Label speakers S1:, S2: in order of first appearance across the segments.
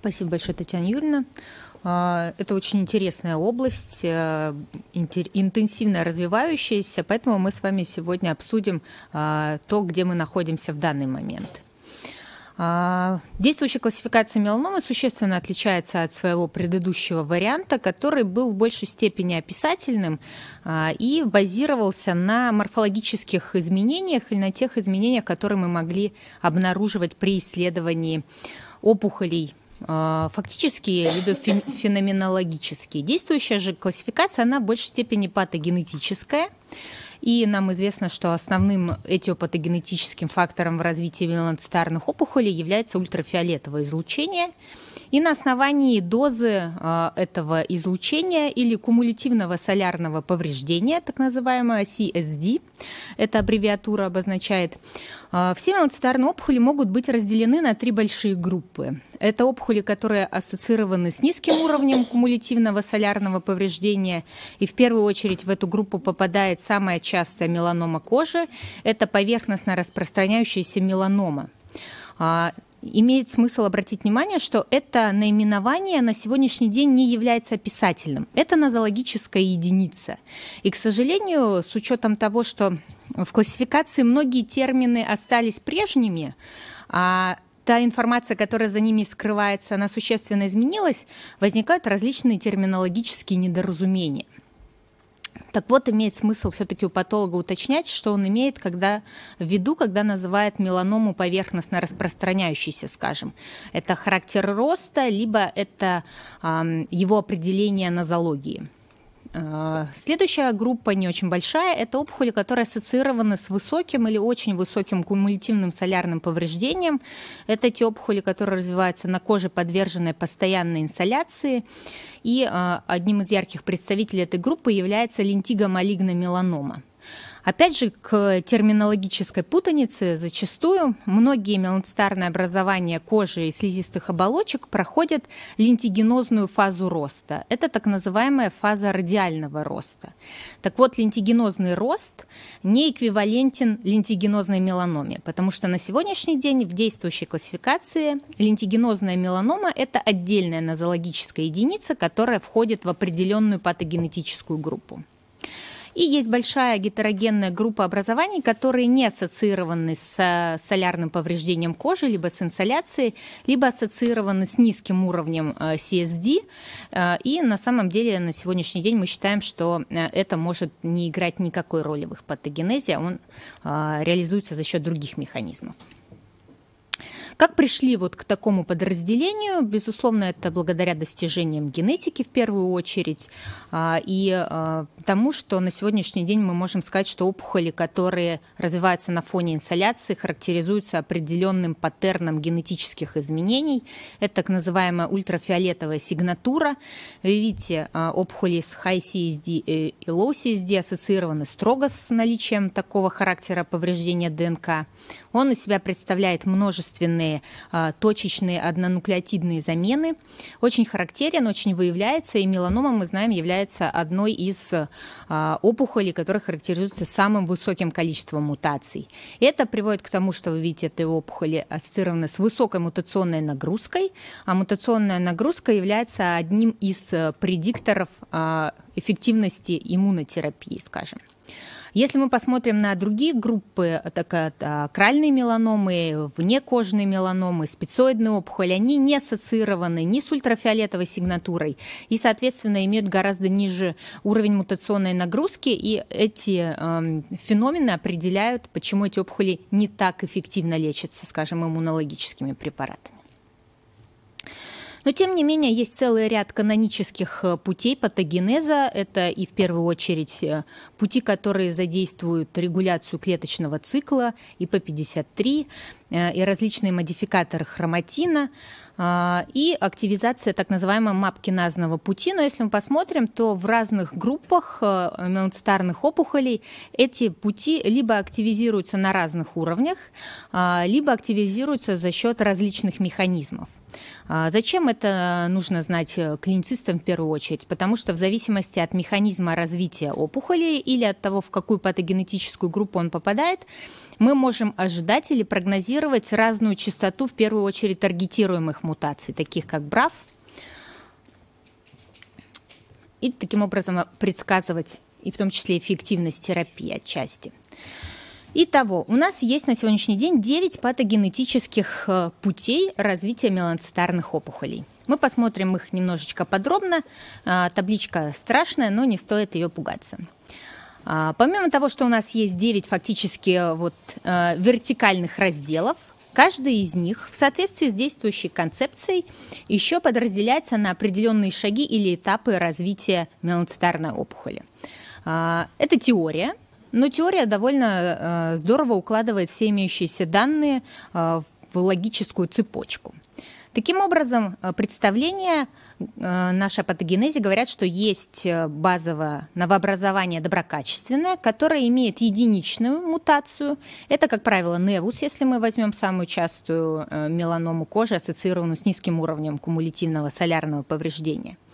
S1: Спасибо большое, Татьяна Юрьевна. А, это очень интересная область, э, интенсивно развивающаяся, поэтому мы с вами сегодня обсудим а, то, где мы находимся в данный момент. А, действующая классификация меланомы существенно отличается от своего предыдущего варианта, который был в большей степени описательным и базировался на морфологических изменениях или на тех изменениях, которые мы могли обнаруживать при исследовании опухолей Э, фактические либо феноменологические. Действующая же классификация, она в большей степени патогенетическая. И нам известно, что основным этиопатогенетическим фактором в развитии меланцитарных опухолей является ультрафиолетовое излучение. И на основании дозы а, этого излучения или кумулятивного солярного повреждения, так называемого CSD, эта аббревиатура обозначает, а, все меланцитарные опухоли могут быть разделены на три большие группы. Это опухоли, которые ассоциированы с низким уровнем кумулятивного солярного повреждения, и в первую очередь в эту группу попадает самая частая меланома кожи – это поверхностно распространяющаяся меланома. А, имеет смысл обратить внимание, что это наименование на сегодняшний день не является описательным. Это нозологическая единица. И, к сожалению, с учетом того, что в классификации многие термины остались прежними, а та информация, которая за ними скрывается, она существенно изменилась, возникают различные терминологические недоразумения – так вот, имеет смысл все-таки у патолога уточнять, что он имеет когда, в виду, когда называет меланому поверхностно распространяющейся, скажем. Это характер роста, либо это э, его определение нозологии. А, следующая группа не очень большая. Это опухоли, которые ассоциированы с высоким или очень высоким кумулятивным солярным повреждением. Это те опухоли, которые развиваются на коже, подверженной постоянной инсоляции. И а, одним из ярких представителей этой группы является лентиго-малигна меланома. Опять же, к терминологической путанице зачастую многие меланцитарные образования кожи и слизистых оболочек проходят лентигенозную фазу роста. Это так называемая фаза радиального роста. Так вот, лентигенозный рост не эквивалентен лентигенозной меланоме, потому что на сегодняшний день в действующей классификации лентигенозная меланома – это отдельная нозологическая единица, которая входит в определенную патогенетическую группу. И есть большая гетерогенная группа образований, которые не ассоциированы с э, солярным повреждением кожи, либо с инсоляцией, либо ассоциированы с низким уровнем э, CSD. Э, и на самом деле на сегодняшний день мы считаем, что это может не играть никакой роли в их патогенезе, а он реализуется за счет других механизмов. Как пришли вот к такому подразделению? Безусловно, это благодаря достижениям генетики в первую очередь и тому, что на сегодняшний день мы можем сказать, что опухоли, которые развиваются на фоне инсоляции, характеризуются определенным паттерном генетических изменений. Это так называемая ультрафиолетовая сигнатура. Вы видите, а, опухоли с high CSD и low CSD ассоциированы строго с наличием такого характера повреждения ДНК. Он из себя представляет множественные а, точечные однонуклеотидные замены. Очень характерен, очень выявляется, и меланома, мы знаем, является одной из а, опухолей, которые характеризуются самым высоким количеством мутаций. Это приводит к тому, что вы видите, эти опухоли ассоциированы с высокой мутационной нагрузкой, а мутационная нагрузка является одним из э, предикторов а, эффективности иммунотерапии, скажем. Если мы посмотрим на другие группы, так, кральные меланомы, внекожные меланомы, спицоидные опухоли, они не ассоциированы ни с ультрафиолетовой сигнатурой и, соответственно, имеют гораздо ниже уровень мутационной нагрузки, и эти э, феномены определяют, почему эти опухоли не так эффективно лечатся, скажем, иммунологическими препаратами. Но, тем не менее, есть целый ряд канонических э, путей патогенеза. Это и, в первую очередь, э, пути, которые задействуют регуляцию клеточного цикла, ИП-53, э, и различные модификаторы хроматина и активизация так называемого мапкиназного пути. Но если мы посмотрим, то в разных группах меланцитарных опухолей эти пути либо активизируются на разных уровнях, либо активизируются за счет различных механизмов. А зачем это нужно знать э, клиницистам в первую очередь? Потому что в зависимости от механизма развития опухоли или от того, в какую патогенетическую группу он попадает, мы можем ожидать или прогнозировать разную частоту, в первую очередь, таргетируемых мутаций, таких как БРАФ, и таким образом предсказывать и в том числе эффективность терапии отчасти. Итого, у нас есть на сегодняшний день 9 патогенетических э, путей развития меланцитарных опухолей. Мы посмотрим их немножечко подробно. А, табличка страшная, но не стоит ее пугаться. А, помимо того, что у нас есть 9 фактически э, вот, э, вертикальных разделов, Каждый из них в соответствии с действующей концепцией еще подразделяется на определенные шаги или этапы развития меланцитарной опухоли. А, это теория, но теория довольно э, здорово укладывает все имеющиеся данные э, в логическую цепочку. Таким образом, э, представления нашей патогенезе говорят, что есть базовое новообразование доброкачественное, которое имеет единичную мутацию. Это, как правило, невус, если мы возьмем самую частую меланому кожи, ассоциированную с низким уровнем кумулятивного солярного повреждения –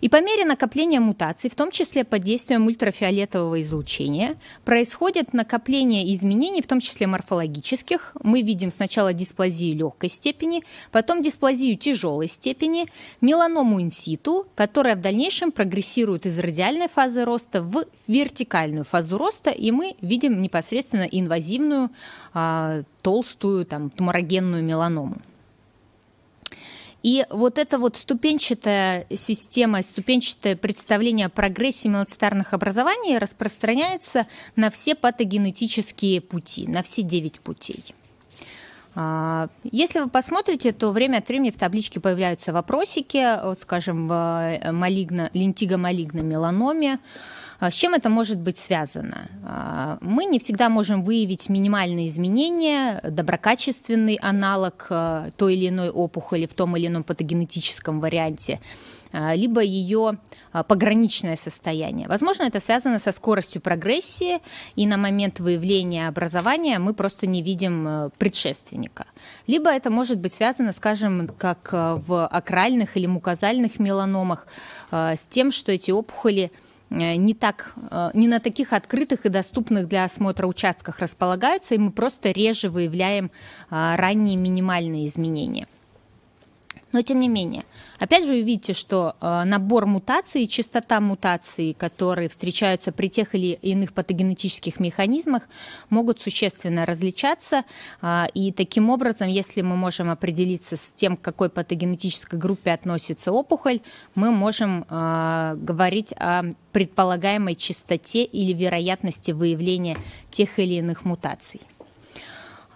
S1: и по мере накопления мутаций, в том числе под действием ультрафиолетового излучения, происходит накопление изменений, в том числе морфологических. Мы видим сначала дисплазию легкой степени, потом дисплазию тяжелой степени, меланому инситу, которая в дальнейшем прогрессирует из радиальной фазы роста в вертикальную фазу роста, и мы видим непосредственно инвазивную а, толстую там, туморогенную меланому. И вот эта вот ступенчатая система, ступенчатое представление о прогрессии мелоцитарных образований распространяется на все патогенетические пути, на все девять путей. А, если вы посмотрите, то время от времени в табличке появляются вопросики, э, скажем, в э, малигно, лентиго малигно меланоме. А, с чем это может быть связано? А, мы не всегда можем выявить минимальные изменения, доброкачественный аналог э, той или иной опухоли в том или ином патогенетическом варианте а, либо ее а, пограничное состояние. Возможно, это связано со скоростью прогрессии, и на момент выявления образования мы просто не видим э, предшественника. Либо это может быть связано, скажем, как э, в акральных или мукозальных меланомах, э, с тем, что эти опухоли не, так, не на таких открытых и доступных для осмотра участках располагаются, и мы просто реже выявляем а, ранние минимальные изменения. Но тем не менее, опять же, вы видите, что э, набор мутаций, частота мутаций, которые встречаются при тех или иных патогенетических механизмах, могут существенно различаться. А, и таким образом, если мы можем определиться с тем, к какой патогенетической группе относится опухоль, мы можем а, говорить о предполагаемой частоте или вероятности выявления тех или иных мутаций.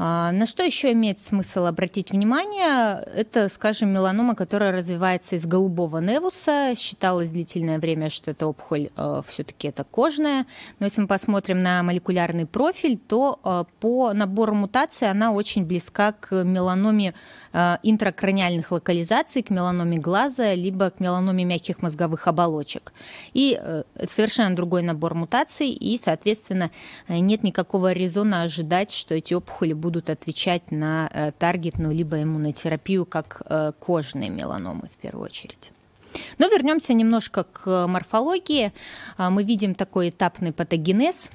S1: А, на что еще имеет смысл обратить внимание? Это, скажем, меланома, которая развивается из голубого невуса. Считалось длительное время, что эта опухоль э, все-таки это кожная. Но если мы посмотрим на молекулярный профиль, то э, по набору мутаций она очень близка к меланоме э, интракраниальных локализаций, к меланоме глаза, либо к меланоме мягких мозговых оболочек. И э, совершенно другой набор мутаций, и, соответственно, э, нет никакого резона ожидать, что эти опухоли будут будут отвечать на э, таргетную либо иммунотерапию, как э, кожные меланомы в первую очередь. Но вернемся немножко к морфологии. А, мы видим такой этапный патогенез.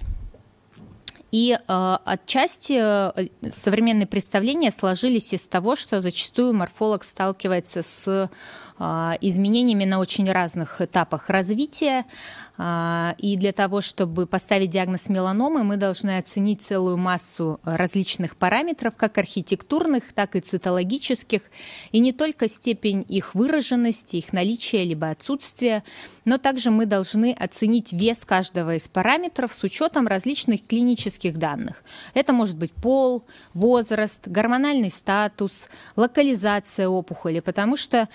S1: И э, отчасти современные представления сложились из того, что зачастую морфолог сталкивается с а, изменениями на очень разных этапах развития. А, и для того, чтобы поставить диагноз меланомы, мы должны оценить целую массу различных параметров, как архитектурных, так и цитологических, и не только степень их выраженности, их наличия либо отсутствия, но также мы должны оценить вес каждого из параметров с учетом различных клинических данных. Это может быть пол, возраст, гормональный статус, локализация опухоли, потому что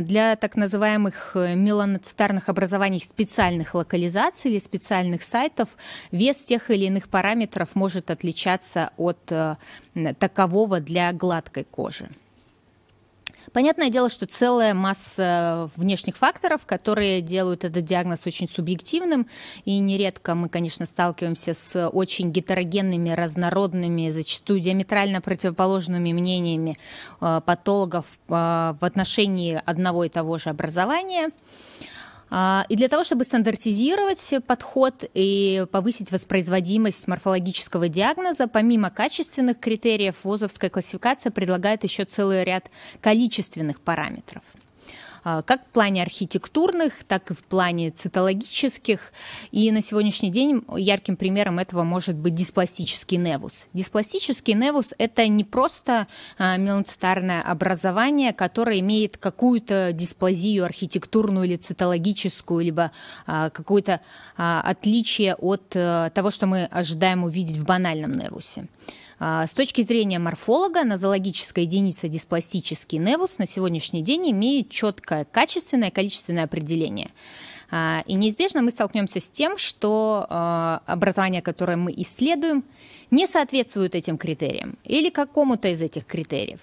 S1: для так называемых э, меланоцитарных образований специальных локализаций или специальных сайтов вес тех или иных параметров может отличаться от э, такового для гладкой кожи. Понятное дело, что целая масса внешних факторов, которые делают этот диагноз очень субъективным, и нередко мы, конечно, сталкиваемся с очень гетерогенными, разнородными, зачастую диаметрально противоположными мнениями э, патологов э, в отношении одного и того же образования. А, и для того, чтобы стандартизировать подход и повысить воспроизводимость морфологического диагноза, помимо качественных критериев, ВОЗовская классификация предлагает еще целый ряд количественных параметров – а, как в плане архитектурных, так и в плане цитологических. И на сегодняшний день ярким примером этого может быть диспластический невус. Диспластический невус – это не просто а, меланцитарное образование, которое имеет какую-то дисплазию архитектурную или цитологическую, либо а, какое-то отличие от э, того, что мы ожидаем увидеть в банальном невусе. А, с точки зрения морфолога, нозологическая единица диспластический невус на сегодняшний день имеет четкое качественное количественное определение. А, и неизбежно мы столкнемся с тем, что а, образование, которое мы исследуем, не соответствует этим критериям или какому-то из этих критериев.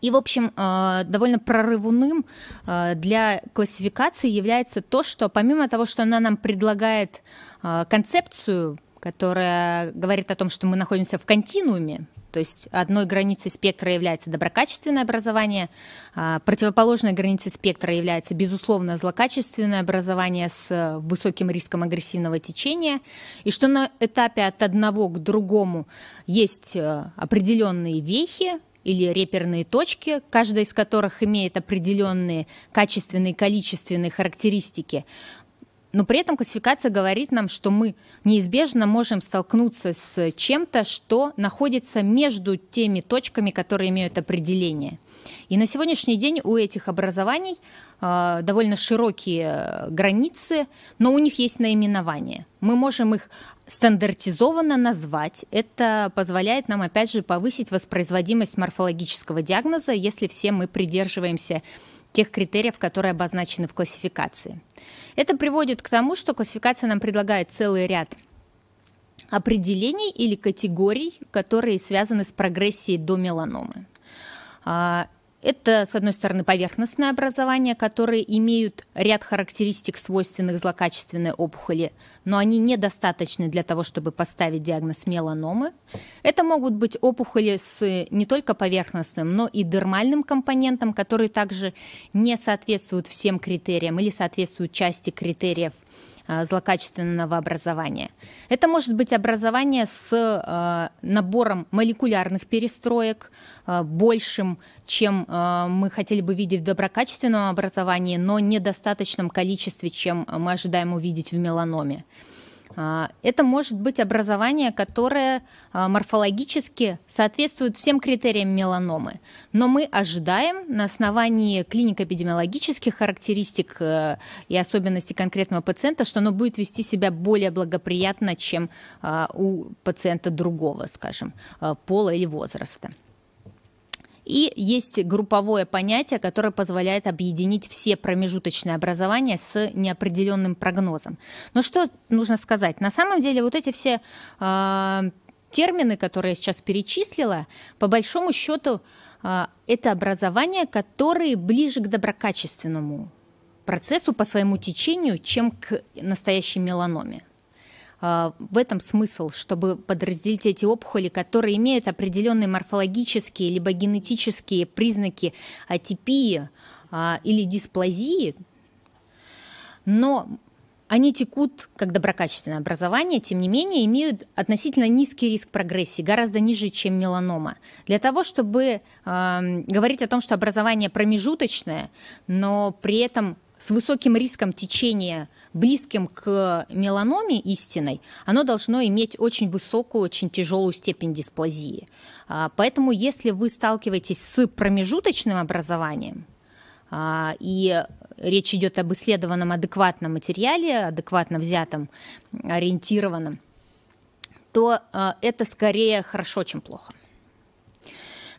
S1: И, в общем, довольно прорывным для классификации является то, что помимо того, что она нам предлагает концепцию которая говорит о том, что мы находимся в континууме, то есть одной границей спектра является доброкачественное образование, а противоположной границей спектра является, безусловно, злокачественное образование с высоким риском агрессивного течения, и что на этапе от одного к другому есть э, определенные вехи, или реперные точки, каждая из которых имеет определенные качественные и количественные характеристики но при этом классификация говорит нам, что мы неизбежно можем столкнуться с чем-то, что находится между теми точками, которые имеют определение. И на сегодняшний день у этих образований э, довольно широкие границы, но у них есть наименование. Мы можем их стандартизованно назвать. Это позволяет нам, опять же, повысить воспроизводимость морфологического диагноза, если все мы придерживаемся тех критериев, которые обозначены в классификации. Это приводит к тому, что классификация нам предлагает целый ряд определений или категорий, которые связаны с прогрессией до меланомы. А, это, с одной стороны, поверхностные образования, которые имеют ряд характеристик, свойственных злокачественной опухоли, но они недостаточны для того, чтобы поставить диагноз меланомы. Это могут быть опухоли с не только поверхностным, но и дермальным компонентом, которые также не соответствуют всем критериям или соответствуют части критериев Э, злокачественного образования. Это может быть образование с э, набором молекулярных перестроек, э, большим, чем мы хотели бы видеть в доброкачественном образовании, но недостаточном количестве, чем мы ожидаем увидеть в меланоме. А, это может быть образование, которое а, морфологически соответствует всем критериям меланомы. Но мы ожидаем на основании клинико-эпидемиологических характеристик э, и особенностей конкретного пациента, что оно будет вести себя более благоприятно, чем а, у пациента другого, скажем, пола или возраста. И есть групповое понятие, которое позволяет объединить все промежуточные образования с неопределенным прогнозом. Но что нужно сказать? На самом деле вот эти все э, термины, которые я сейчас перечислила, по большому счету э, это образования, которые ближе к доброкачественному процессу по своему течению, чем к настоящей меланоме. А, в этом смысл, чтобы подразделить эти опухоли, которые имеют определенные морфологические либо генетические признаки атипии а, или дисплазии, но они текут как доброкачественное образование, тем не менее имеют относительно низкий риск прогрессии, гораздо ниже, чем меланома. Для того, чтобы э, говорить о том, что образование промежуточное, но при этом с высоким риском течения, близким к меланоме истинной, оно должно иметь очень высокую, очень тяжелую степень дисплазии. А, поэтому если вы сталкиваетесь с промежуточным образованием, а, и речь идет об исследованном адекватном материале, адекватно взятом, ориентированном, то а, это скорее хорошо, чем плохо.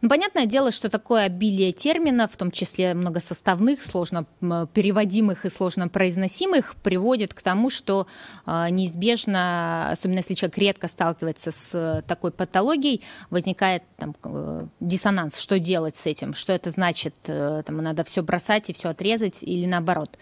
S1: Ну, понятное дело, что такое обилие терминов, в том числе многосоставных, сложно переводимых и сложно произносимых, приводит к тому, что а, неизбежно, особенно если человек редко сталкивается с э, такой патологией, возникает там, э, диссонанс, что делать с этим, что это значит, э, там, надо все бросать и все отрезать или наоборот.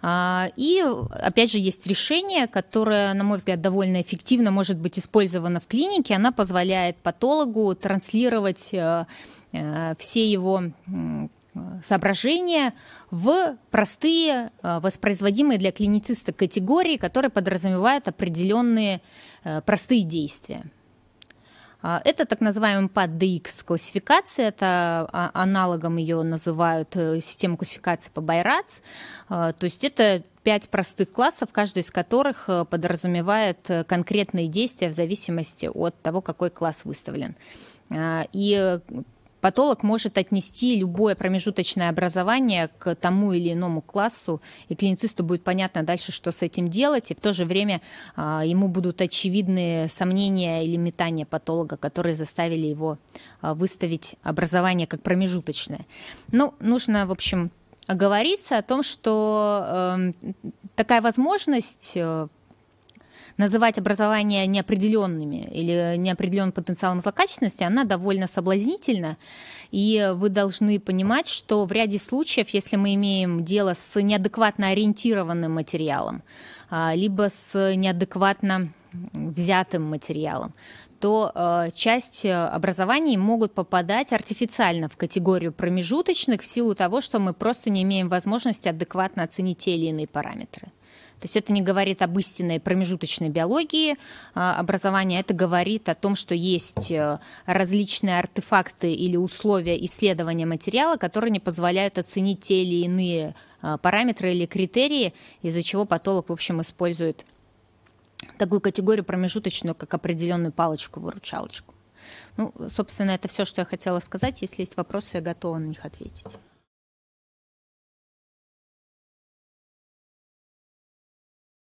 S1: А, и, опять же, есть решение, которое, на мой взгляд, довольно эффективно может быть использовано в клинике. Она позволяет патологу транслировать э, э, все его соображения в простые, э, воспроизводимые для клинициста категории, которые подразумевают определенные простые действия. А, это так называемая PADX классификация, это а, аналогом ее называют э, система классификации по Байрац. А, то есть это пять простых классов, каждый из которых э, подразумевает э, конкретные действия в зависимости от того, какой класс выставлен. И Патолог может отнести любое промежуточное образование к тому или иному классу, и клиницисту будет понятно дальше, что с этим делать, и в то же время а, ему будут очевидны сомнения или метания патолога, которые заставили его а, выставить образование как промежуточное. Ну, нужно, в общем, говорится о том, что э, такая возможность э, называть образование неопределенными или неопределенным потенциалом злокачественности, она довольно соблазнительна. И вы должны понимать, что в ряде случаев, если мы имеем дело с неадекватно ориентированным материалом, а, либо с неадекватно взятым материалом, то э, часть образований могут попадать артифициально в категорию промежуточных в силу того, что мы просто не имеем возможности адекватно оценить те или иные параметры. То есть это не говорит об истинной промежуточной биологии а, образования, это говорит о том, что есть э, различные артефакты или условия исследования материала, которые не позволяют оценить те или иные а, параметры или критерии, из-за чего патолог, в общем, использует такую категорию промежуточную, как определенную палочку-выручалочку. Ну, собственно, это все, что я хотела сказать. Если есть вопросы, я готова на них ответить.